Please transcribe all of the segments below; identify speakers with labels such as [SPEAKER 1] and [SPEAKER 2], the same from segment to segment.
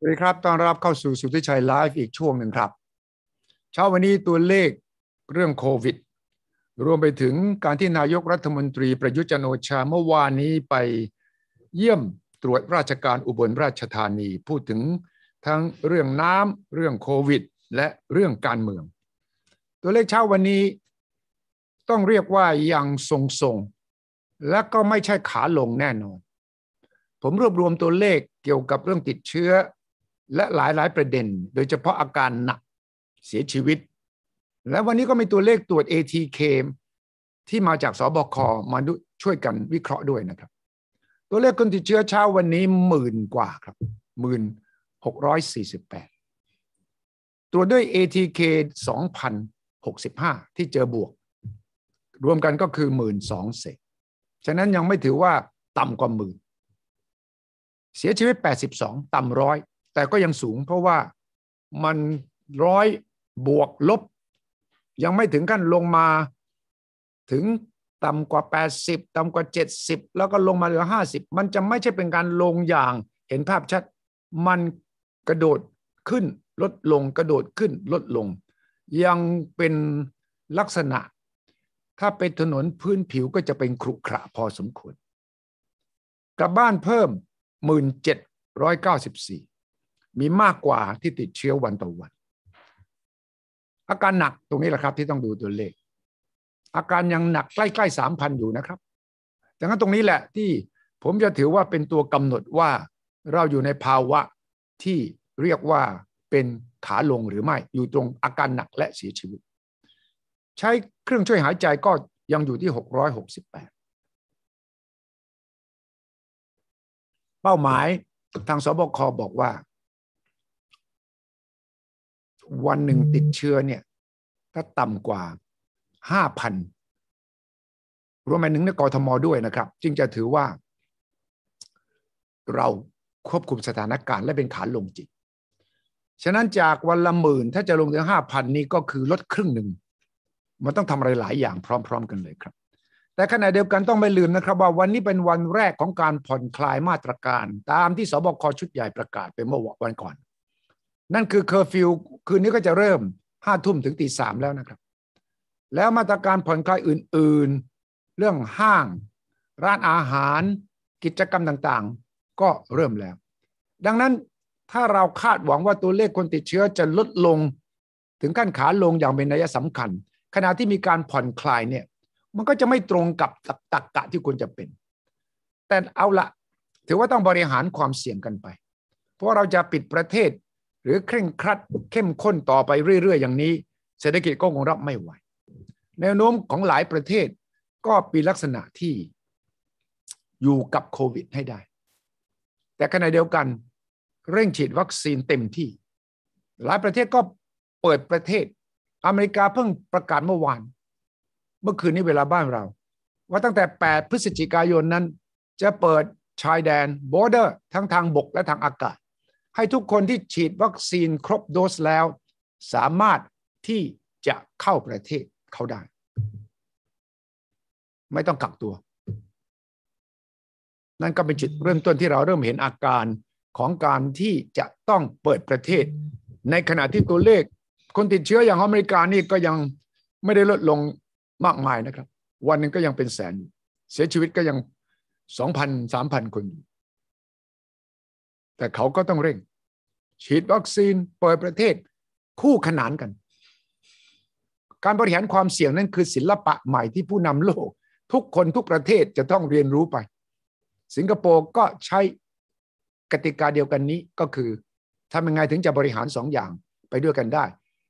[SPEAKER 1] สวัสดีครับ ต้อนรับเข้าสู่สุทธิชัยไลฟ์อีกช่วงหนึ่งครับ เช้าวันนี้ตัวเลขเรื่องโควิด รวมไปถึงการที่นายกรัฐมนตรีประยุทธ์จันโอชาเมื่อวานนี้ไปเยี่ยมตรวจราชการอุบลราชธานีพูดถึงทั้งเรื่องน้ำเรื่องโควิด และเรื่องการเมือง ตัวเลขเช้าวันนี้ต้องเรียกว่ายังทรงๆและก็ไม่ใช่ขาลงแน่นอน ผมรวบรวมตัวเลขเกี่ยวกับเรื่องติดเชื้อและหลายหลายประเด็น โดยเฉพาะอาการหนักเสียชีวิต และวันนี้ก็มีตัวเลขตรวจ ATK ที่มาจากสบค มาช่วยกันวิเคราะห์ด้วยนะครับ ตัวเลขคนติดเชื้อเช้าวันนี้หมื่นกว่าครับ หมื่นหกร้อยสี่สิบแปดตัวด้วย ATK สสองพันหกิบห้าที่เจอบวก รวมกันก็คือหมื่นสองเศษฉะนั้นยังไม่ถือว่าต่ำกว่าหมื่น เสียชีวิตแปดสสิบองต่ำร้อยแต่ก็ยังสูงเพราะว่ามันร้อยบวกลบ ยังไม่ถึงขั้นลงมาถึงต่ำกว่า 80 ต่ำกว่า 70 แล้วก็ลงมาเหลือ 50 มันจะไม่ใช่เป็นการลงอย่างเห็นภาพชัด มันกระโดดขึ้นลดลงกระโดดขึ้นลดลง ยังเป็นลักษณะถ้าเป็นถนนพื้นผิวก็จะเป็นครุขระพอสมควรกลับบ้านเพิ่ม 1794มีมากกว่าที่ติดเชื้อวันต่อวัน อาการหนักตรงนี้แหละครับที่ต้องดูตัวเลข อาการยังหนักใกล้ๆสามพันอยู่นะครับดังนั้นตรงนี้แหละที่ผมจะถือว่าเป็นตัวกำหนดว่าเราอยู่ในภาวะที่เรียกว่าเป็นขาลงหรือไม่ อยู่ตรงอาการหนักและเสียชีวิต ใช้เครื่องช่วยหายใจก็ยังอยู่ที่ 668 เป้าหมายทางสบคบอกว่าวันหนึ่งติดเชื้อเนี่ยถ้าต่ำกว่าห้าพันรวมไปถึงในกรทมด้วยนะครับจึงจะถือว่าเราควบคุมสถานการณ์และเป็นขาลงจริงฉะนั้นจากวันละหมื่นถ้าจะลงถึงห้าพันนี้ก็คือลดครึ่งหนึ่งมันต้องทำอะไรหลายอย่างพร้อมๆกันเลยครับ แต่ขณะเดียวกันต้องไม่ลืมนะครับว่าวันนี้เป็นวันแรกของการผ่อนคลายมาตรการ ตามที่สบคชุดใหญ่ประกาศไปเมื่อวันก่อนนั่นคือเคอร์ฟิวคืนนี้ก็จะเริ่มห้าทุ่มถึงตีสามแล้วนะครับ แล้วมาตรการผ่อนคลายอื่น ๆ เรื่องห้าง ร้านอาหาร กิจกรรมต่างๆ ก็เริ่มแล้ว ดังนั้นถ้าเราคาดหวังว่าตัวเลขคนติดเชื้อจะลดลง ถึงขั้นขาลงอย่างเป็นนัยสำคัญ ขณะที่มีการผ่อนคลายเนี่ย มันก็จะไม่ตรงกับตักกะที่ควรจะเป็น แต่เอาละถือว่าต้องบริหารความเสี่ยงกันไป เพราะเราจะปิดประเทศหรือเคร่งครัด เข้มข้นต่อไปเรื่อยๆอย่างนี้ เศรษฐกิจก็คงรับไม่ไหว แนวโน้มของหลายประเทศก็มีลักษณะที่อยู่กับโควิดให้ได้ แต่ขณะเดียวกัน เร่งฉีดวัคซีนเต็มที่ หลายประเทศก็เปิดประเทศอเมริกาเพิ่งประกาศเมื่อวาน เมื่อคืนนี้เวลาบ้านเรา ว่าตั้งแต่ 8 พฤศจิกายนนั้น จะเปิดชายแดนบอร์เดอร์ ทั้งทางบกและทางอากาศให้ทุกคนที่ฉีดวัคซีนครบโดสแล้วสามารถที่จะเข้าประเทศเขาได้ ไม่ต้องกักตัว นั่นก็เป็นจุดเริ่มต้นที่เราเริ่มเห็นอาการของการที่จะต้องเปิดประเทศ ในขณะที่ตัวเลขคนติดเชื้ออย่างอเมริกานี่ก็ยังไม่ได้ลดลงมากมายนะครับ วันหนึ่งก็ยังเป็นแสนเสียชีวิตก็ยังสองพันสามพันคนอยู่แต่เขาก็ต้องเร่งฉีดวัคซีนเปิดประเทศคู่ขนานกัน การบริหารความเสี่ยงนั้นคือศิลปะใหม่ที่ผู้นำโลก ทุกคนทุกประเทศจะต้องเรียนรู้ไป สิงคโปร์ก็ใช้กติกาเดียวกันนี้ก็คือทำยังไงถึงจะบริหารสองอย่างไปด้วยกันได้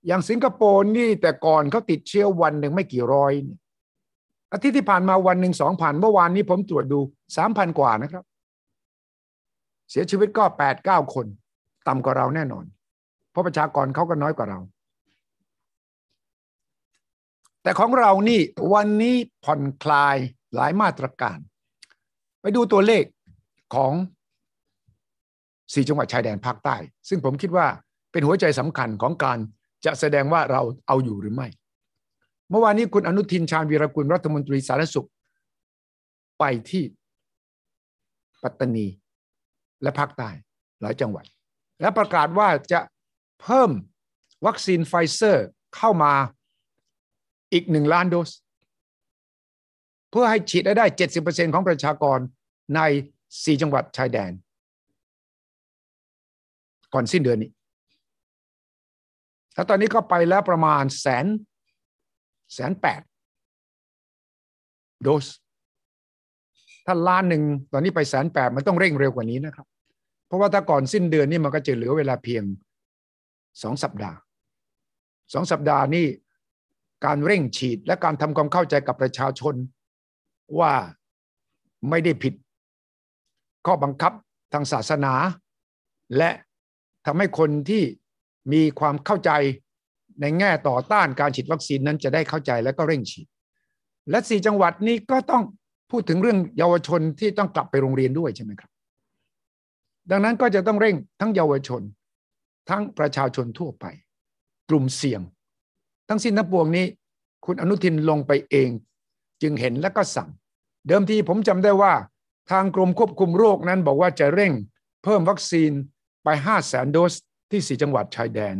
[SPEAKER 1] อย่างสิงคโปร์นี่แต่ก่อนเขาติดเชื้อวันหนึ่งไม่กี่ร้อยอาทิตย์ที่ผ่านมาวันหนึ่งสองพันเมื่อวานนี้ผมตรวจดูสามพันกว่านะครับ เสียชีวิตก็แปดเก้าคนต่ำกว่าเราแน่นอน เพราะประชากรเขาก็น้อยกว่าเรา แต่ของเรานี่ วันนี้ผ่อนคลายหลายมาตรการ ไปดูตัวเลขของสี่จังหวัดชายแดนภาคใต้ ซึ่งผมคิดว่าเป็นหัวใจสำคัญของการจะแสดงว่าเราเอาอยู่หรือไม่ เมื่อวานนี้คุณอนุทินชาญวีรกุลรัฐมนตรีสาธารณสุข ไปที่ปัตตานีและภาคใต้หลายจังหวัดและประกาศว่าจะเพิ่มวัคซีนไฟเซอร์เข้ามาอีกหนึ่งล้านโดส เพื่อให้ฉีดได้ได้ 70%ของประชากรในสี่จังหวัดชายแดน ก่อนสิ้นเดือนนี้ แล้วตอนนี้ก็ไปแล้วประมาณแสนแสนแปดโดส ถ้าล้านหนึ่งตอนนี้ไปแสนแปดมันต้องเร่งเร็วกว่านี้นะครับเพราะว่าถ้าก่อนสิ้นเดือนนี่มันก็จะเหลือเวลาเพียงสองสัปดาห์สองสัปดาห์นี่การเร่งฉีดและการทำความเข้าใจกับประชาชน ว่าไม่ได้ผิด ข้อบังคับทางศาสนา และทำให้คนที่มีความเข้าใจในแง่ต่อต้านการฉีดวัคซีนนั้นจะได้เข้าใจและก็เร่งฉีด และสี่จังหวัดนี้ก็ต้องพูดถึงเรื่องเยาวชนที่ต้องกลับไปโรงเรียนด้วยใช่ไหมครับดังนั้นก็จะต้องเร่งทั้งเยาวชน ทั้งประชาชนทั่วไปกลุ่มเสี่ยงทั้งสิ้นทั้งปวงนี้ คุณอนุทินลงไปเอง จึงเห็นและก็สั่ง เดิมทีผมจำได้ว่าทางกรมควบคุมโรคนั้นบอกว่าจะเร่งเพิ่มวัคซีนไป5 0 0แสนโดสที่สีจังหวัดชายแดน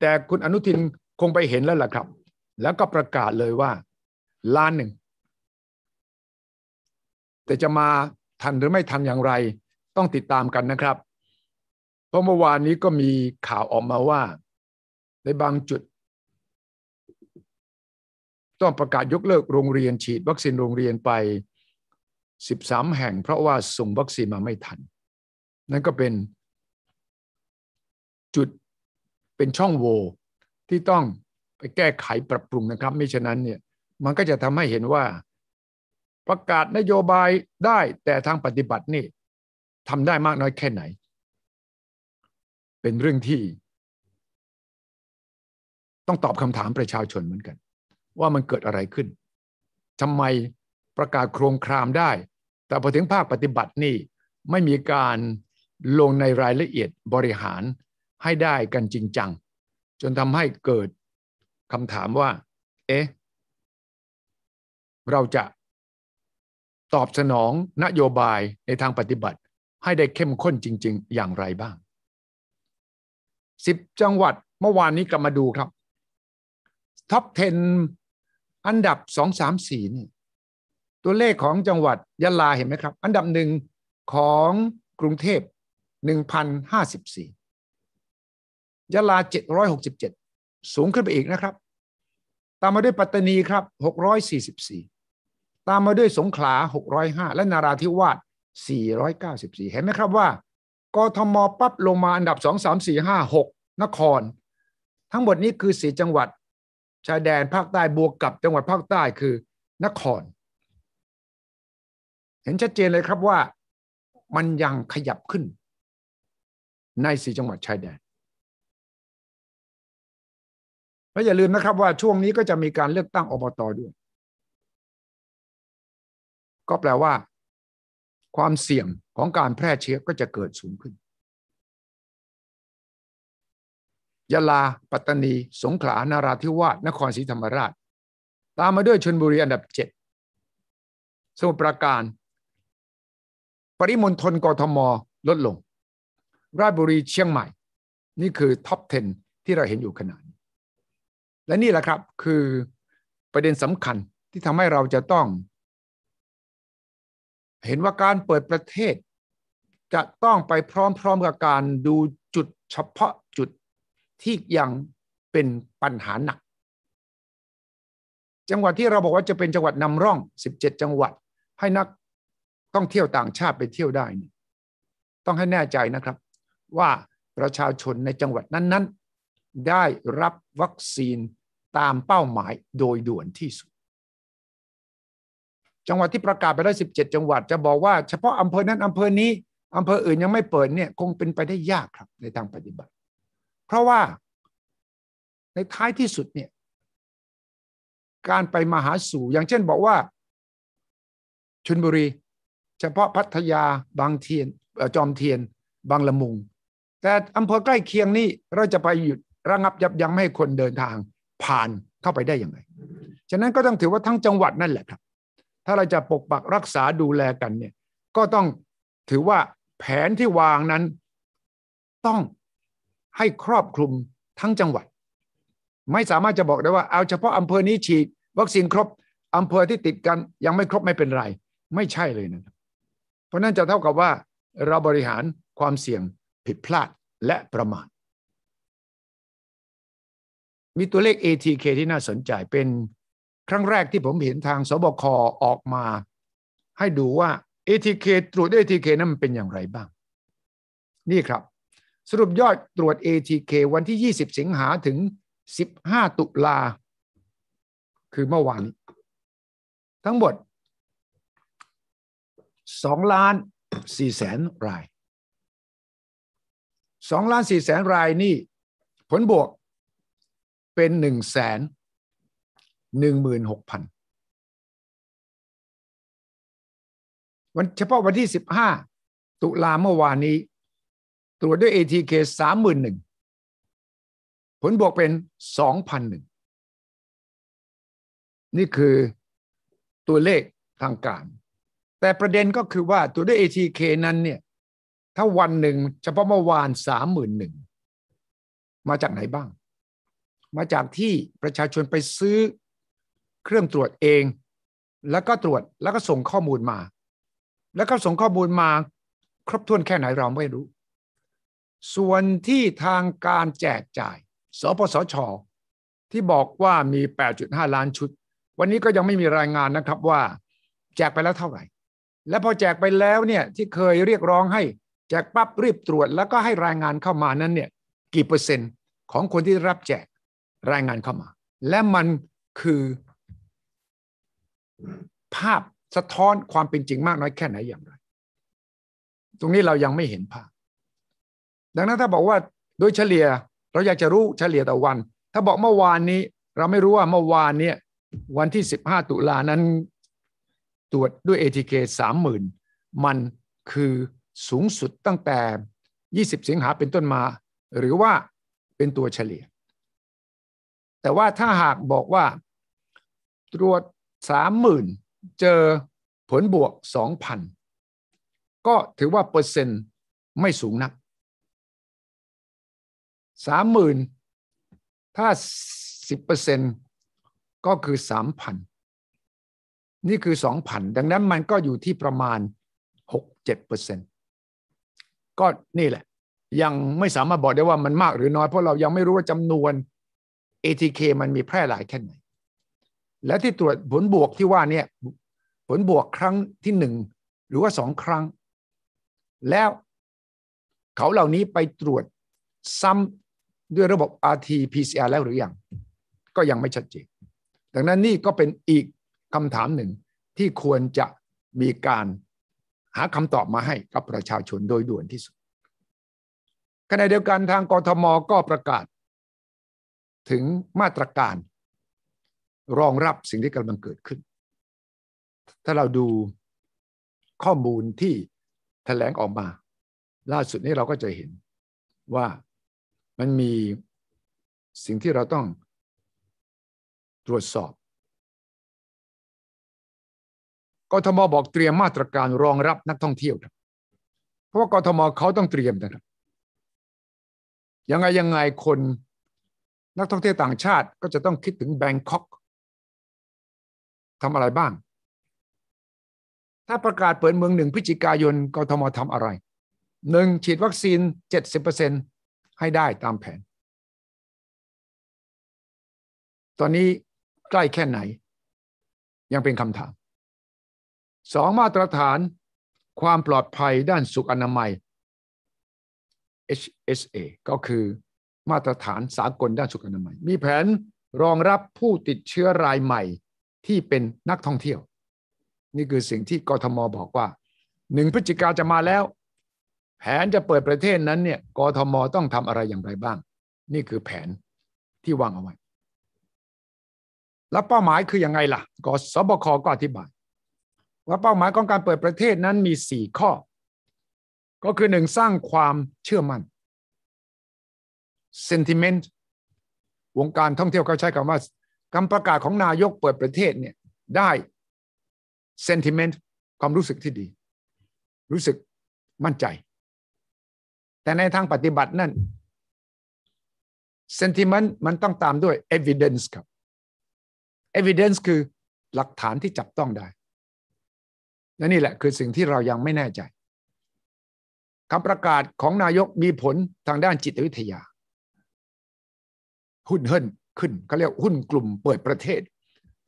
[SPEAKER 1] แต่คุณอนุทินคงไปเห็นแล้วล่ะครับ แล้วก็ประกาศเลยว่าล้านหนึ่งแต่จะมาทันหรือไม่ทันอย่างไรต้องติดตามกันนะครับเพราะเมื่อวานนี้ก็มีข่าวออกมาว่า ในบางจุด ต้องประกาศยกเลิกโรงเรียนฉีดวัคซีนโรงเรียนไป 13 แห่ง เพราะว่าส่งวัคซีนมาไม่ทัน นั่นก็เป็นจุดเป็นช่องโหว่ที่ต้องไปแก้ไขปรับปรุงนะครับไม่ฉะนั้นเนี่ยมันก็จะทำให้เห็นว่าประกาศนโยบายได้แต่ทางปฏิบัตินี่ทำได้มากน้อยแค่ไหน เป็นเรื่องที่ ต้องตอบคำถามประชาชนเหมือนกัน ว่ามันเกิดอะไรขึ้น ทำไมประกาศโครงครามได้ แต่พอถึงภาคปฏิบัตินี่ไม่มีการลงในรายละเอียดบริหารให้ได้กันจริงจัง จนทำให้เกิดคำถามว่า เอ๊ะ เราจะตอบสนองนโยบายในทางปฏิบัติให้ได้เข้มข้นจริงๆ อย่างไรบ้างสิบจังหวัดเมื่อวานนี้กลับมาดูครับ ท็อป 10 อันดับสองสามสี่นี่ ตัวเลขของจังหวัดยะลา เห็นไหมครับ อันดับหนึ่งของกรุงเทพหนึ่งพันห้าสิบสี่ยะลาเจ็ดร้อยหกสิบเจ็ดสูงขึ้นไปอีกนะครับ ตามมาด้วยปัตตานีครับหกร้อยสี่สิบสี่ตามมาด้วยสงขลาหกร้อยห้าและนาราธิวาส494 เห็นไหมครับว่ากทมปั๊บลงมาอันดับ 2 3 4 5 6 นคร ทั้งหมดนี้คือสีจังหวัด ชายแดนภาคใต้บวกกับจังหวัดภาคใต้คือ นคร เห็นชัดเจนเลยครับว่า มันยังขยับขึ้น ในสี่จังหวัดชายแดนแล้วอย่าลืมนะครับว่าช่วงนี้ก็จะมีการเลือกตั้งอบตอด้วย ก็แปลว่าความเสี่ยง ของการแพร่เชื้อก็จะเกิดสูงขึ้นยะลาปัตตานี สงขลานาราธิวาส นครศรีธรรมราช ตามมาด้วยชนบุรีอันดับเจ็ดสมุทรปราการ ปริมณฑลกทมลดลง ราชบุรีเชียงใหม่ นี่คือท็อป 10 ที่เราเห็นอยู่ขนาดนี้ และนี่แหละครับคือประเด็นสำคัญที่ทำให้เราจะต้องเห็นว่าการเปิดประเทศจะต้องไปพร้อมๆกับการดูจุดเฉพาะจุดที่ยังเป็นปัญหาหนัก จังหวัดที่เราบอกว่าจะเป็นจังหวัดนำร่อง 17 จังหวัดให้นักท่องเที่ยวต่างชาติไปเที่ยวได้ต้องให้แน่ใจนะครับว่าประชาชนในจังหวัดนั้นๆ ได้รับวัคซีนตามเป้าหมายโดยด่วนที่สุดจังหวัดที่ประกาศไปแล้ว17 จังหวัด จะบอกว่าเฉพาะอำเภอนั้นอำเภอนี้อำเภออื่นยังไม่เปิดเนี่ยคงเป็นไปได้ยากครับในทางปฏิบัติ เพราะว่าในท้ายที่สุดเนี่ยการไปมาหาสู่ อย่างเช่นบอกว่าชนบุรี เฉพาะพัทยาบางเทียนจอมเทียน บางละมุง แต่อำเภอใกล้เคียงนี่เราจะไปหยุดระงับยับยั้งไม่ให้คนเดินทางผ่านเข้าไปได้อย่างไรฉะนั้นก็ต้องถือว่าทั้งจังหวัดนั่นแหละครับถ้าเราจะปกปักรักษาดูแลกันเนี่ยก็ต้องถือว่าแผนที่วางนั้น ต้องให้ครอบคลุมทั้งจังหวัด ไม่สามารถจะบอกได้ว่าเอาเฉพาะอำเภอนี้ฉีด วัคซีนครบ อำเภอที่ติดกัน ยังไม่ครบไม่เป็นไร ไม่ใช่เลยนะเพราะนั่นจะเท่ากับว่าเราบริหารความเสี่ยงผิดพลาดและประมาทมีตัวเลข ATK ที่น่าสนใจเป็นครั้งแรกที่ผมเห็นทางสบคออกมาให้ดูว่าเอทีเคตรวจเอทีเคนั้นมันเป็นอย่างไรบ้าง นี่ครับ สรุปยอดตรวจ ATK วันที่ 20 สิงหาถึง 15 ตุลา คือเมื่อวานทั้งหมด 2 ล้าน 4 แสนราย 2 ล้าน 4 แสนรายนี่ผลบวกเป็น 1 แสนหนึ่งหมื่นหกพันวันเฉพาะวันที่สิบห้าตุลาเมื่อวานนี้ ตรวจด้วย ATK สามหมื่นหนึ่งผลบวกเป็นสองพันหนึ่งนี่คือตัวเลขทางการ แต่ประเด็นก็คือว่าตัวด้วย ATK นั้นเนี่ยถ้าวันหนึ่งเฉพาะเมื่อวานสามหมื่นหนึ่งมาจากไหนบ้าง มาจากที่ประชาชนไปซื้อเครื่องตรวจเองแล้วก็ตรวจแล้วก็ส่งข้อมูลมา แล้วก็ส่งข้อมูลมา ครบถ้วนแค่ไหนเราไม่รู้ ส่วนที่ทางการแจกจ่ายสปสชที่บอกว่ามี 8.5 ล้านชุด วันนี้ก็ยังไม่มีรายงานนะครับว่าแจกไปแล้วเท่าไหร่ และพอแจกไปแล้วเนี่ยที่เคยเรียกร้องให้ แจกปั๊บรีบตรวจแล้วก็ให้รายงานเข้ามานั้นเนี่ย กี่เปอร์เซ็นต์ของคนที่รับแจกรายงานเข้ามา และมันคือภาพสะท้อนความเป็นจริงมากน้อยแค่ไหนอย่างไร ตรงนี้เรายังไม่เห็นภาพ ดังนั้นถ้าบอกว่าโดยเฉลี่ยเราอยากจะรู้เฉลี่ยต่อวัน ถ้าบอกเมื่อวานนี้เราไม่รู้ว่าเมื่อวานเนี่ยวันที่ 15ตุลานั้น ตรวจด้วย ATK 30,000มันคือสูงสุดตั้งแต่ 20 สิงหาเป็นต้นมา หรือว่าเป็นตัวเฉลี่ย แต่ว่าถ้าหากบอกว่าตรวจสามหมื่นเจอผลบวกสองพันก็ถือว่าเปอร์เซ็นต์ไม่สูงนักสามหมื่นถ้าสิบเปอร์เซ็นต์ก็คือสามพันนี่คือสองพันดังนั้นมันก็อยู่ที่ประมาณหกเจ็ดเปอร์เซ็นต์ก็นี่แหละยังไม่สามารถบอกได้ว่ามันมากหรือน้อยเพราะเรายังไม่รู้ว่าจำนวน ATK มันมีแพร่หลายแค่ไหนและที่ตรวจผลบวกที่ว่าเนี่ย ผลบวกครั้งที่หนึ่งหรือว่าสองครั้ง แล้วเขาเหล่านี้ไปตรวจซ้ำด้วยระบบ rt-pcr แล้วหรือยังก็ยังไม่ชัดเจน ดังนั้นนี่ก็เป็นอีกคำถามหนึ่งที่ควรจะมีการหาคำตอบมาให้กับประชาชนโดยด่วนที่สุด ขณะเดียวกันทางกทมก็ประกาศ ถึงมาตรการรองรับสิ่งที่กำลังเกิดขึ้น ถ้าเราดูข้อมูลที่ถแถลงออกมา ล่าสุดนี้เราก็จะเห็นว่ามันมีสิ่งที่เราต้องตรวจสอบ กทมบอกเตรียมมาตรการรองรับนักท่องเที่ยวครับ เพราะว่ากทมเขาต้องเตรียมนะครับ ยังไงยังไงคนนักท่องเที่ยวต่างชาติ ก็จะต้องคิดถึงแบงคอกทำอะไรบ้าง ถ้าประกาศเปิดเมืองหนึ่งพฤศจิกายน กทมทำอะไร หนึ่งฉีดวัคซีน 70%ให้ได้ตามแผน ตอนนี้ใกล้แค่ไหน ยังเป็นคำถาม สองมาตรฐานความปลอดภัยด้านสุขอนามัย HSA ก็คือมาตรฐานสากลด้านสุขอนามัย มีแผนรองรับผู้ติดเชื้อรายใหม่ที่เป็นนักท่องเที่ยว นี่คือสิ่งที่กทมบอกว่าหนึ่งพฤศจิกาจะมาแล้วแผนจะเปิดประเทศนั้นเนี่ยกทมต้องทำอะไรอย่างไรบ้าง นี่คือแผนที่วางเอาไว้ แล้วเป้าหมายคืออยังไงล่ะกสบคก็อธิบาย ว่าเป้าหมายของการเปิดประเทศนั้นมีสี่ข้อ ก็คือหนึ่งสร้างความเชื่อมั่น sentiment วงการท่องเที่ยวเขาใช้คำว่าคำประกาศของนายกเปิดประเทศเนี่ยได้ sentiment ความรู้สึกที่ดี รู้สึกมั่นใจ แต่ในทางปฏิบัตินั่น sentiment มันต้องตามด้วย evidence ครับ evidence คือหลักฐานที่จับต้องได้และนี่แหละคือสิ่งที่เรายังไม่แน่ใจคำประกาศของนายกมีผลทางด้านจิตวิทยา หุ่นเฮินขึ้นเขาเรียกหุ้นกลุ่มเปิดประเทศ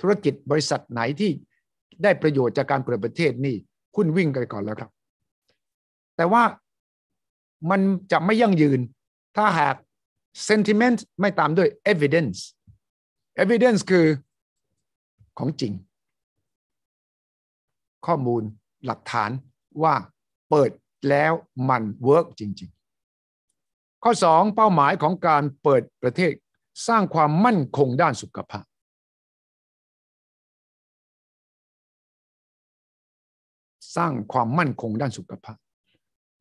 [SPEAKER 1] ธุรกิจบริษัทไหนที่ได้ประโยชน์จากการเปิดประเทศนี่หุ้นวิ่งกันก่อนแล้วครับ แต่ว่ามันจะไม่ยั่งยืน ถ้าหาก sentiment ไม่ตามด้วย evidence evidence คือของจริง ข้อมูลหลักฐานว่าเปิดแล้วมันเวิร์กจริงๆ ข้อ2เป้าหมายของการเปิดประเทศสร้างความมั่นคงด้านสุขภาพ สร้างความมั่นคงด้านสุขภาพ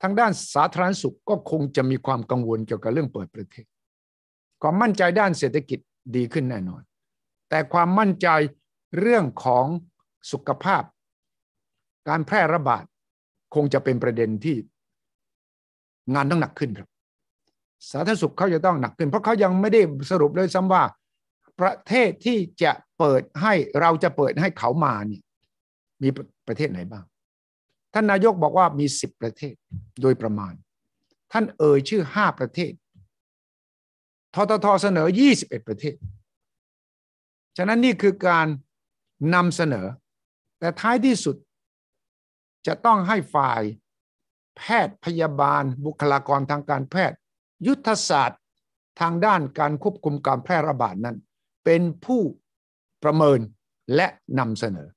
[SPEAKER 1] ทางด้านสาธารณสุขก็คงจะมีความกังวลเกี่ยวกับเรื่องเปิดประเทศ ความมั่นใจด้านเศรษฐกิจดีขึ้นแน่นอน แต่ความมั่นใจเรื่องของสุขภาพ การแพร่ระบาดคงจะเป็นประเด็นที่งานต้องหนักขึ้นครับสาธารณสุขเขาจะต้องหนักขึ้น เพราะเขายังไม่ได้สรุปเลย ซ้ำว่า ประเทศที่จะเปิดให้เราจะเปิดให้เขามาเนี่ยมีประเทศไหนบ้าง ท่านนายกบอกว่ามีสิบประเทศโดยประมาณ ท่านเอ่ยชื่อห้าประเทศทททเสนอยี่สิบเอ็ดประเทศ ฉะนั้นนี่คือการนำเสนอ แต่ท้ายที่สุดจะต้องให้ฝ่ายแพทย์พยาบาลบุคลากรทางการแพทย์ยุทธศาสตร์ทางด้านการควบคุมการแพร่ระบาดนั้น เป็นผู้ประเมินและนำเสนอ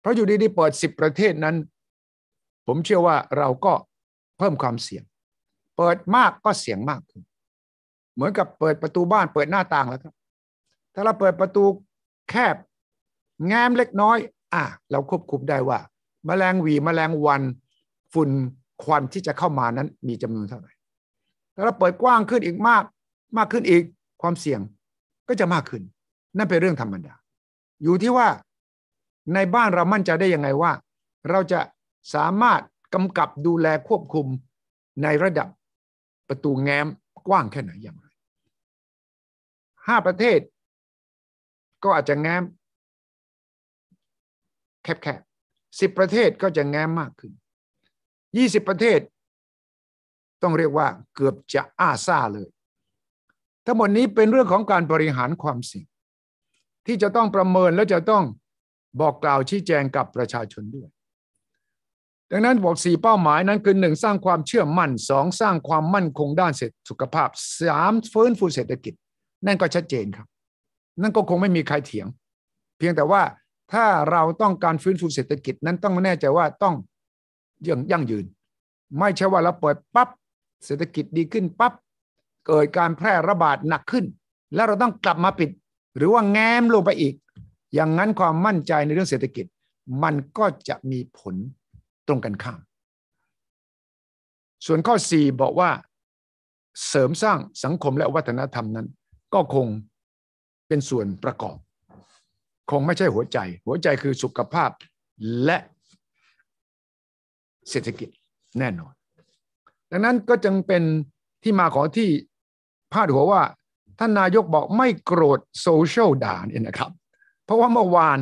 [SPEAKER 1] เพราะอยู่ดีๆ เปิด10ประเทศนั้น ผมเชื่อว่าเราก็เพิ่มความเสี่ยง เปิดมากก็เสี่ยงมากขึ้น เหมือนกับเปิดประตูบ้านเปิดหน้าต่างแล้วครับ ถ้าเราเปิดประตูแคบแง้มเล็กน้อย อ่ะ เราควบคุมได้ว่า แมลงวีแมลงวันฝุ่นควันที่จะเข้ามานั้นมีจำนวนเท่าไหร่แ้าเราเปิดกว้างขึ้นอีกมาก มากขึ้นอีก ความเสี่ยงก็จะมากขึ้น นั่นเป็นเรื่องธรรมดา อยู่ที่ว่าในบ้านเรามั่นใจได้ยังไงว่า เราจะสามารถกำกับดูแลควบคุมในระดับประตูแง้มกว้างแค่ไหนอย่างไรห้าประเทศ ก็อาจจะแง้ม แคบๆสิบประเทศก็จะแง้มมากขึ้นยี่สิบประเทศต้องเรียกว่าเกือบจะอ้าซ่าเลย ทั้งหมดนี้เป็นเรื่องของการบริหารความเสี่ยงที่จะต้องประเมิน และจะต้องบอกกล่าวชี้แจงกับประชาชนด้วย ดังนั้นบอกสี่เป้าหมายนั้นคือหนึ่งสร้างความเชื่อมั่นสองสร้างความมั่นคงด้านเศรษฐสุขภาพสามฟื้นฟูเศรษฐกิจนั่นก็ชัดเจนครับ นั่นก็คงไม่มีใครเถียง เพียงแต่ว่าถ้าเราต้องการฟื้นฟูเศรษฐกิจ นั้นต้องแน่ใจว่าต้องยั่งยืน ไม่ใช่ว่าเราเปิดปับ๊บเศรษฐกิจดีขึ้น ปับ๊บ เกิดการแพร่ระบาดหนักขึ้น แล้วเราต้องกลับมาปิด หรือว่าแง้มลงไปอีกอย่างนั้นความมั่นใจในเรื่องเศรษฐกิจ มันก็จะมีผลตรงกันข้าม ส่วนข้อ 4 บอกว่าเสริมสร้างสังคมและวัฒนธรรมนั้นก็คงเป็นส่วนประกอบ คงไม่ใช่หัวใจ หัวใจคือสุขภาพและเศรษฐกิจแน่นอนดังนั้นก็จึงเป็นที่มาของที่พาดหัวว่าท่านนายกบอกไม่โกรธโซเชียลด่านี่นะครับเพราะว่าเมื่อวาน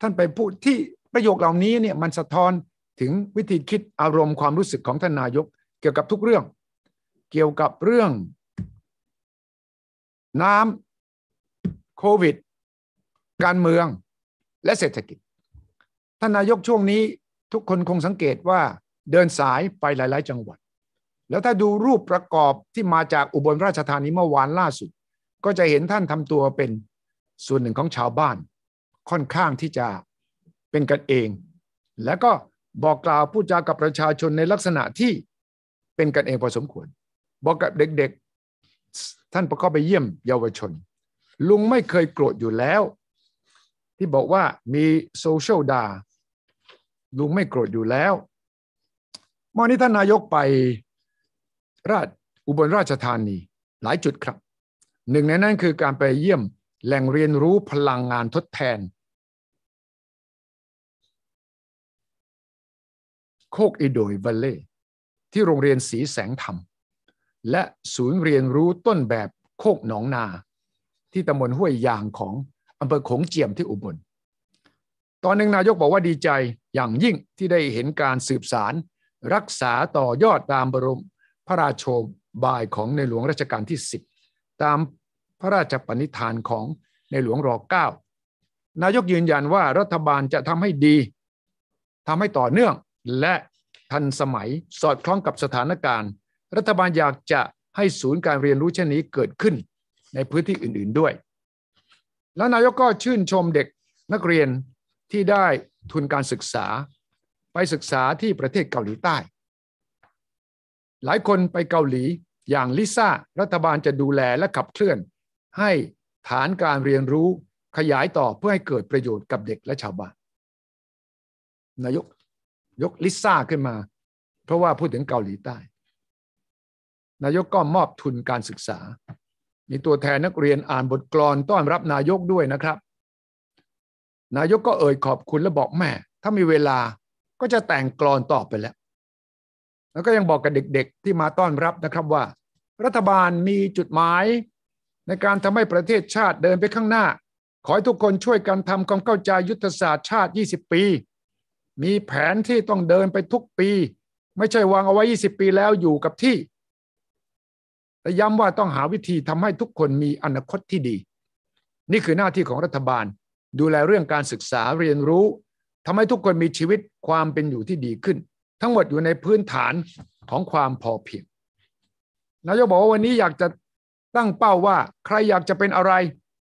[SPEAKER 1] ท่านไปพูดที่ประโยคเหล่านี้เนี่ยมันสะท้อนถึงวิธีคิดอารมณ์ความรู้สึกของท่านนายกเกี่ยวกับทุกเรื่อง เกี่ยวกับเรื่อง น้ำโควิด การเมืองและเศรษฐกิจท่านนายกช่วงนี้ทุกคนคงสังเกตว่าเดินสายไปหลาย ๆ จังหวัดแล้วถ้าดูรูปประกอบที่มาจากอุบลราชธานีเมื่อวานล่าสุด ก็จะเห็นท่านทำตัวเป็นส่วนหนึ่งของชาวบ้าน ค่อนข้างที่จะเป็นกันเอง แล้วก็บอกกล่าวพูดจากับประชาชนในลักษณะที่เป็นกันเองพอสมควร บอกกับเด็กๆ ท่านประกอบไปเยี่ยมเยาวชน ลุงไม่เคยโกรธอยู่แล้ว ที่บอกว่ามีโซเชียลดาลุงไม่โกรธอยู่แล้วเมื่อนี้ท่านนายกไปราชอุบลราชธานีหลายจุดครับ หนึ่งในนั้นคือการไปเยี่ยมแหล่งเรียนรู้พลังงานทดแทน โคกอิโดยวัลเล่ที่โรงเรียนสีแสงธรรม และศูนย์เรียนรู้ต้นแบบโคกหนองนา ที่ตำบลห้วยยางของอำเภอโขงเจียมที่อุบล ตอนหนึ่งนายกบอกว่าดีใจอย่างยิ่งที่ได้เห็นการสืบสารรักษาต่อยอดตามบรมพระราชโชบายของในหลวงรัชกาลที่ 10 ตามพระราชปณิธานของในหลวงรอก้านายกยืนยันว่ารัฐบาลจะทำให้ดีทำให้ต่อเนื่อง และทันสมัยสอดคล้องกับสถานการณ์ รัฐบาลอยากจะให้ศูนย์การเรียนรู้เช่นนี้เกิดขึ้นในพื้นที่อื่นๆด้วย แล้วนายกก็ชื่นชมเด็กนักเรียนที่ได้ทุนการศึกษาไปศึกษาที่ประเทศเกาหลีใต้หลายคนไปเกาหลีอย่างลิซ่ารัฐบาลจะดูแลและขับเคลื่อน ให้ฐานการเรียนรู้ขยายต่อเพื่อให้เกิดประโยชน์กับเด็กและชาวบ้านนายกยกลิซ่าขึ้นมา เพราะว่าพูดถึงเกาหลีใต้ นายกก็มอบทุนการศึกษา มีตัวแทนนักเรียนอ่านบทกลอนต้อนรับนายกด้วยนะครับ นายกก็เอ่ยขอบคุณและบอกแม่ ถ้ามีเวลาก็จะแต่งกลอนต่อไปแล้วแล้วก็ยังบอกกับเด็กๆที่มาต้อนรับนะครับว่า รัฐบาลมีจุดหมาย ในการทำให้ประเทศชาติเดินไปข้างหน้า ขอให้ทุกคนช่วยกันทำความเข้าใจยุทธศาสตร์ชาติ 20 ปี มีแผนที่ต้องเดินไปทุกปี ไม่ใช่วางเอาไว้ 20 ปีแล้วอยู่กับที่แต่ย้ำว่าต้องหาวิธีทำให้ทุกคนมีอนาคตที่ดี นี่คือหน้าที่ของรัฐบาลดูแลเรื่องการศึกษาเรียนรู้ทำให้ทุกคนมีชีวิตความเป็นอยู่ที่ดีขึ้นทั้งหมดอยู่ในพื้นฐานของความพอเพียง นายกบอกว่าวันนี้อยากจะตั้งเป้าว่า ใครอยากจะเป็นอะไร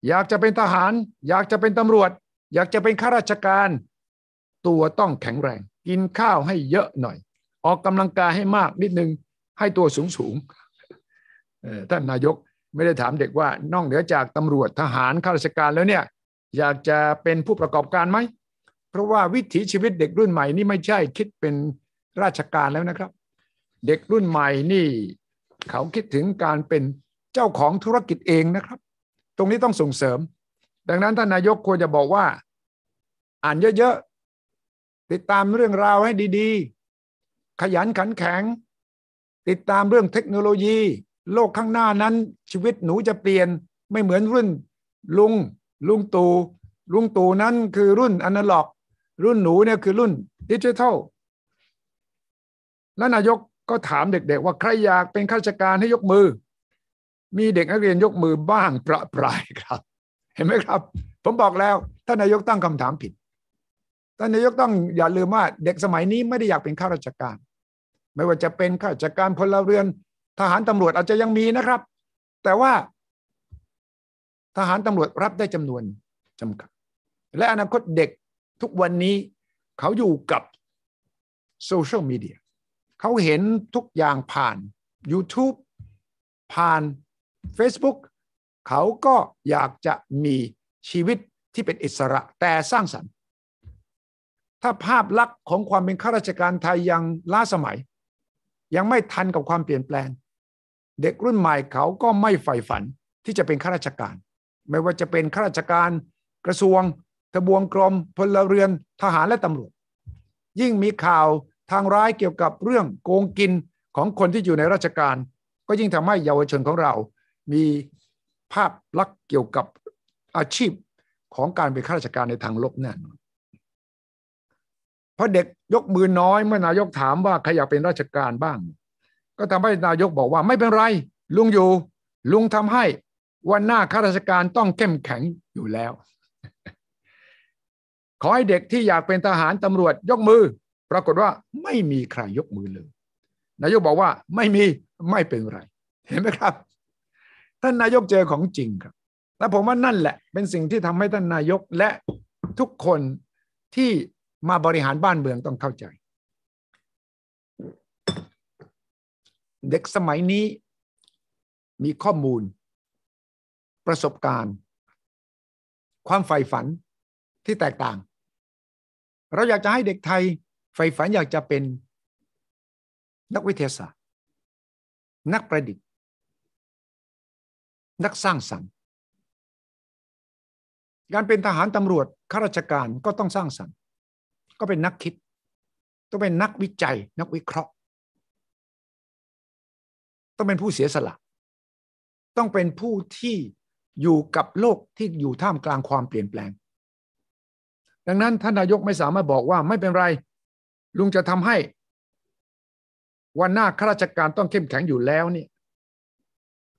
[SPEAKER 1] อยากจะเป็นทหาร อยากจะเป็นตำรวจ อยากจะเป็นข้าราชการ ตัวต้องแข็งแรง กินข้าวให้เยอะหน่อย ออกกำลังกายให้มากนิดนึงให้ตัวสูงสูงท่านนายกไม่ได้ถามเด็กว่านอกเหนือจากตำรวจทหารข้าราชการแล้วเนี่ยอยากจะเป็นผู้ประกอบการไหมเพราะว่าวิถีชีวิตเด็กรุ่นใหม่นี่ไม่ใช่คิดเป็นราชการแล้วนะครับเด็กรุ่นใหม่นี่เขาคิดถึงการเป็นเจ้าของธุรกิจเองนะครับ ตรงนี้ต้องส่งเสริม ดังนั้นท่านนายกควรจะบอกว่า อ่านเยอะๆติดตามเรื่องราวให้ดีๆ ขยันขันแข็ง ติดตามเรื่องเทคโนโลยี โลกข้างหน้านั้น ชีวิตหนูจะเปลี่ยน ไม่เหมือนรุ่น ลุง ลุงตูลุงตูนั้นคือรุ่นอนาล็อก รุ่นหนูเนี่ยคือรุ่นดิจิทัลแล้วนายกก็ถามเด็กๆว่าใครอยากเป็นข้าราชการให้ยกมือ มีเด็กนักเรียนยกมือบ้างประปรายครับ เห็นไหมครับ ผมบอกแล้วท่านนายกตั้งคำถามผิดท่านนายกต้องอย่าลืมว่าเด็กสมัยนี้ไม่ได้อยากเป็นข้าราชการ ไม่ว่าจะเป็นข้าราชการพลเรือนทหารตำรวจอาจจะยังมีนะครับ แต่ว่าทหารตำรวจรับได้จำนวนจำกัด และอนาคตเด็กทุกวันนี้เขาอยู่กับโซเชียลมีเดียเขาเห็นทุกอย่างผ่าน YouTube ผ่าน Facebook เขาก็อยากจะมีชีวิตที่เป็นอิสระแต่สร้างสรรค์ ถ้าภาพลักษณ์ของความเป็นข้าราชการไทยยังล้าสมัยยังไม่ทันกับความเปลี่ยนแปลง เด็กรุ่นใหม่เขาก็ไม่ใฝ่ฝันที่จะเป็นข้าราชการ ไม่ว่าจะเป็นข้าราชการกระทรวงทบวงกรมพลเรือนทหารและตำรวจ ยิ่งมีข่าวทางร้ายเกี่ยวกับเรื่องโกงกินของคนที่อยู่ในราชการ ก็ยิ่งทำให้เยาวชนของเรา มีภาพลักษณ์เกี่ยวกับอาชีพของการเป็นข้าราชการในทางลบแน่นอนเพราะเด็กยกมือน้อยเมื่อนายกถามว่าใครอยากเป็นราชการบ้าง ก็ทำให้นายกบอกว่าไม่เป็นไร ลุงอยู่ลุงทำให้วันหน้าข้าราชการต้องเข้มแข็งอยู่แล้ว ขอให้เด็กที่อยากเป็นทหารตำรวจยกมือปรากฏว่าไม่มีใครยกมือเลย นายกบอกว่าไม่มีไม่เป็นไร เห็นไหมครับ ท่านนายกเจอของจริงครับ และผมว่านั่นแหละ เป็นสิ่งที่ทำให้ท่านนายกและทุกคนที่มาบริหารบ้านเมืองต้องเข้าใจ เด็กสมัยนี้มีข้อมูล ประสบการณ์ ความใฝ่ฝันที่แตกต่าง เราอยากจะให้เด็กไทยใฝ่ฝันอยากจะเป็นนักวิทยาศาสตร์นักประดิษฐ์ นักสร้างสรรค์การเป็นทหารตำรวจข้าราชการก็ต้องสร้างสรรค์ก็เป็นนักคิดต้องเป็นนักวิจัย นักวิเคราะห์ต้องเป็นผู้เสียสละ ต้องเป็นผู้ที่อยู่กับโลกที่อยู่ท่ามกลางความเปลี่ยนแปลง ดังนั้นท่านนายกไม่สามารถบอกว่าไม่เป็นไรลุงจะทำให้วันหน้าข้าราชการต้องเข้มแข็งอยู่แล้วนี่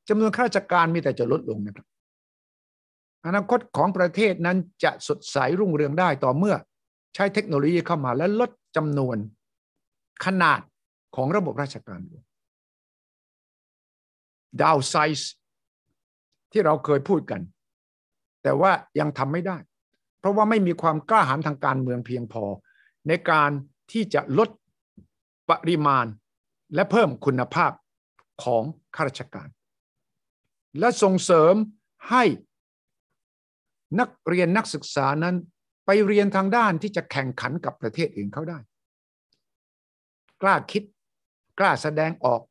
[SPEAKER 1] จำนวนข้าราชการมีแต่จะลดลงนะครับอนาคตของประเทศนั้นจะสดใสรุ่งเรืองได้ต่อเมื่อใช้เทคโนโลยีเข้ามาและลดจำนวนขนาดของระบบราชการลง downsize ที่เราเคยพูดกัน แต่ว่ายังทำไม่ได้ เพราะว่าไม่มีความกล้าหาญทางการเมืองเพียงพอในการที่จะลดปริมาณและเพิ่มคุณภาพของข้าราชการ และส่งเสริมให้นักเรียนนักศึกษานั้นไปเรียนทางด้านที่จะแข่งขันกับประเทศอื่นเขาได้ กล้าคิดกล้าแสดงออก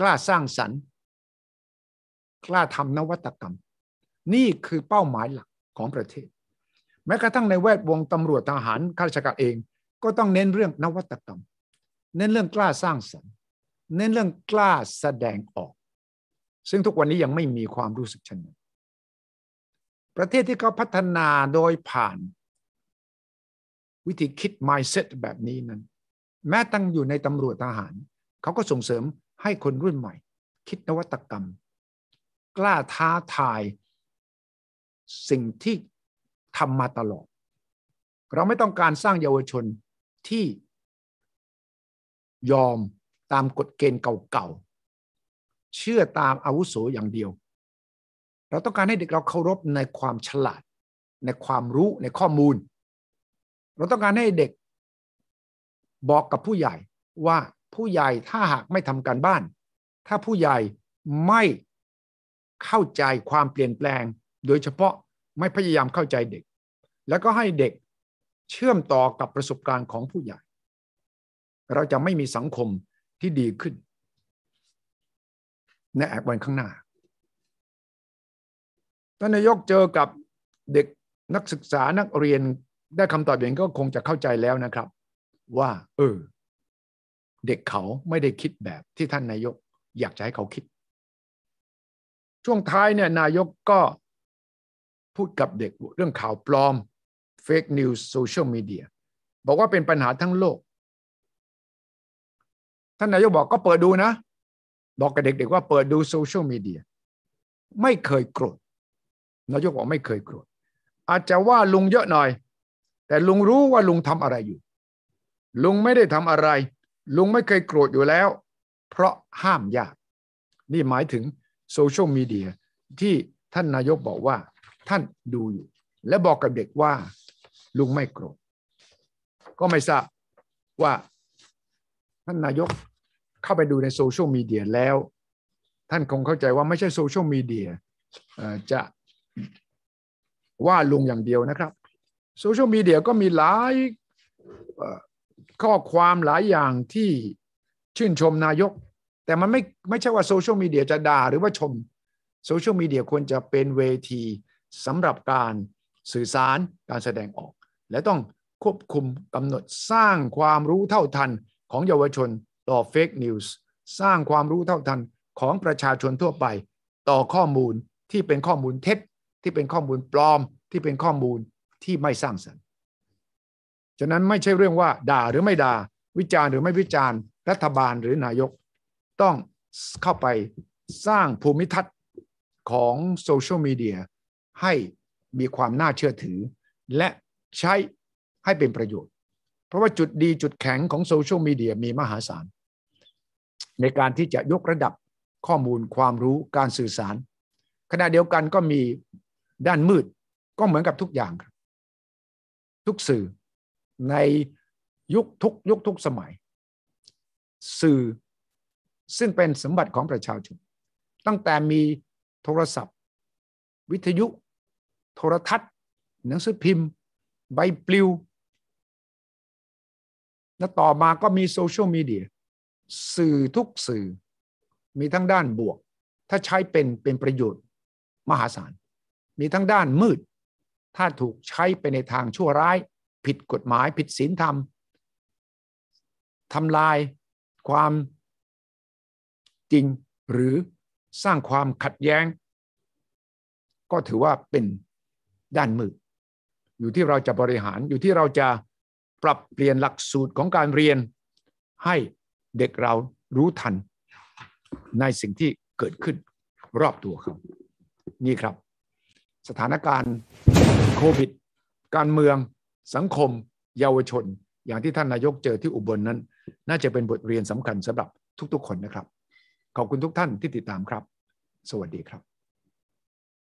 [SPEAKER 1] กล้าสร้างสรรค์กล้าทำนวัตกรรม นี่คือเป้าหมายหลักของประเทศ แม้กระทั่งในแวดวงตำรวจทหารข้าราชการเองก็ต้องเน้นเรื่องนวัตกรรม เน้นเรื่องกล้าสร้างสรรค์ เน้นเรื่องกล้าแสดงออก ซึ่งทุกวันนี้ยังไม่มีความรู้สึกเช่นนั้น ประเทศที่เขาพัฒนาโดยผ่าน วิธีคิด mindset แบบนี้นั้น แม้ตั้งอยู่ในตำรวจทหาร เขาก็ส่งเสริมให้คนรุ่นใหม่ คิดนวัตกรรม กล้าท้าทาย สิ่งที่ทำมาตลอด เราไม่ต้องการสร้างเยาวชนที่ ยอมตามกฎเกณฑ์เก่าๆ เชื่อตามอาวุโสอย่างเดียว เราต้องการให้เด็กเราเคารพในความฉลาด ในความรู้ในข้อมูล เราต้องการให้เด็ก บอกกับผู้ใหญ่ว่าผู้ใหญ่ถ้าหากไม่ทำการบ้าน ถ้าผู้ใหญ่ไม่เข้าใจความเปลี่ยนแปลง โดยเฉพาะไม่พยายามเข้าใจเด็ก แล้วก็ให้เด็กเชื่อมต่อกับประสบการณ์ของผู้ใหญ่ เราจะไม่มีสังคมที่ดีขึ้น ในแอกวันข้างหน้าท่านนายกเจอกับเด็กนักศึกษานักเรียนได้คำตอบอย่างก็คงจะเข้าใจแล้วนะครับ ว่า เออ เด็กเขาไม่ได้คิดแบบที่ท่านนายกอยากจะให้เขาคิด ช่วงท้ายเนี่ยนายกก็พูดกับเด็กเรื่องข่าวปลอมเฟกนิวส์โซเชียลมีเดียบอกว่าเป็นปัญหาทั้งโลก ท่านนายกบอกก็เปิดดูนะ บอกกับเด็กๆว่าเปิดดูโซเชียลมีเดียไม่เคยโกรธนายกบอกไม่เคยโกรธอาจจะว่าลุงเยอะหน่อย แต่ลุงรู้ว่าลุงทำอะไรอยู่ ลุงไม่ได้ทำอะไร ลุงไม่เคยโกรธอยู่แล้ว เพราะห้ามยาก นี่หมายถึงโซเชียลมีเดียที่ท่านนายกบอกว่า ท่านดูอยู่ และบอกกับเด็กว่าลุงไม่โกรธก็ไม่ทราบว่าท่านนายกเข้าไปดูในโซเชียลมีเดียแล้ว ท่านคงเข้าใจว่าไม่ใช่โซเชียลมีเดียจะว่าลุงอย่างเดียวนะครับโซเชียลมีเดียก็มีหลายข้อความหลายอย่างที่ชื่นชมนายก แต่มันไม่ไม่ใช่ว่าโซเชียลมีเดียจะด่าหรือว่าชมโซเชียลมีเดียควรจะเป็นเวทีสำหรับการสื่อสารการแสดงออกและต้องควบคุมกำหนดสร้างความรู้เท่าทันของเยาวชนต่อเฟกนิวส์สร้างความรู้เท่าทันของประชาชนทั่วไป ต่อข้อมูลที่เป็นข้อมูลเท็จ ที่เป็นข้อมูลปลอมที่เป็นข้อมูลที่ไม่สร้างสรรค์ฉะนั้นไม่ใช่เรื่องว่า ด่าหรือไม่ด่า วิจารณ์หรือไม่วิจารณ์ รัฐบาลหรือนายก ต้องเข้าไปสร้างภูมิทัศน์ของโซเชียลมีเดียให้มีความน่าเชื่อถือและใช้ให้เป็นประโยชน์ เพราะว่าจุดดีจุดแข็งของโซเชียลมีเดียมีมหาศาล ในการที่จะยกระดับข้อมูลความรู้การสื่อสาร ขณะเดียวกันก็มีด้านมืดก็เหมือนกับทุกอย่างครับ ทุกสื่อในยุคทุก ยุคทุกสมัย สื่อซึ่งเป็นสมบัติของประชาชนตั้งแต่มีโทรศัพท์ วิทยุ โทรทัศน์ หนังสือพิมพ์ใบปลิว และต่อมาก็มีโซเชียลมีเดีย สื่อทุกสื่อ มีทั้งด้านบวก ถ้าใช้เป็นเป็นประโยชน์มหาศาล มีทั้งด้านมืด ถ้าถูกใช้ไปในทางชั่วร้าย ผิดกฎหมายผิดศีลธรรมทำลายความจริงหรือสร้างความขัดแย้ง ก็ถือว่าเป็นด้านมืดอยู่ที่เราจะบริหารอยู่ที่เราจะปรับเปลี่ยนหลักสูตรของการเรียน ให้เด็กเรารู้ทันในสิ่งที่เกิดขึ้นรอบตัวครับ นี่ครับ สถานการณ์โควิด การเมืองสังคมเยาวชนอย่างที่ท่าน นายกเจอที่อุบลนนั้น น่าจะเป็นบทเรียนสำคัญสำหรับทุก ๆ คนนะครับ ขอบคุณทุกท่านที่ติดตามครับ สวัสดีครับ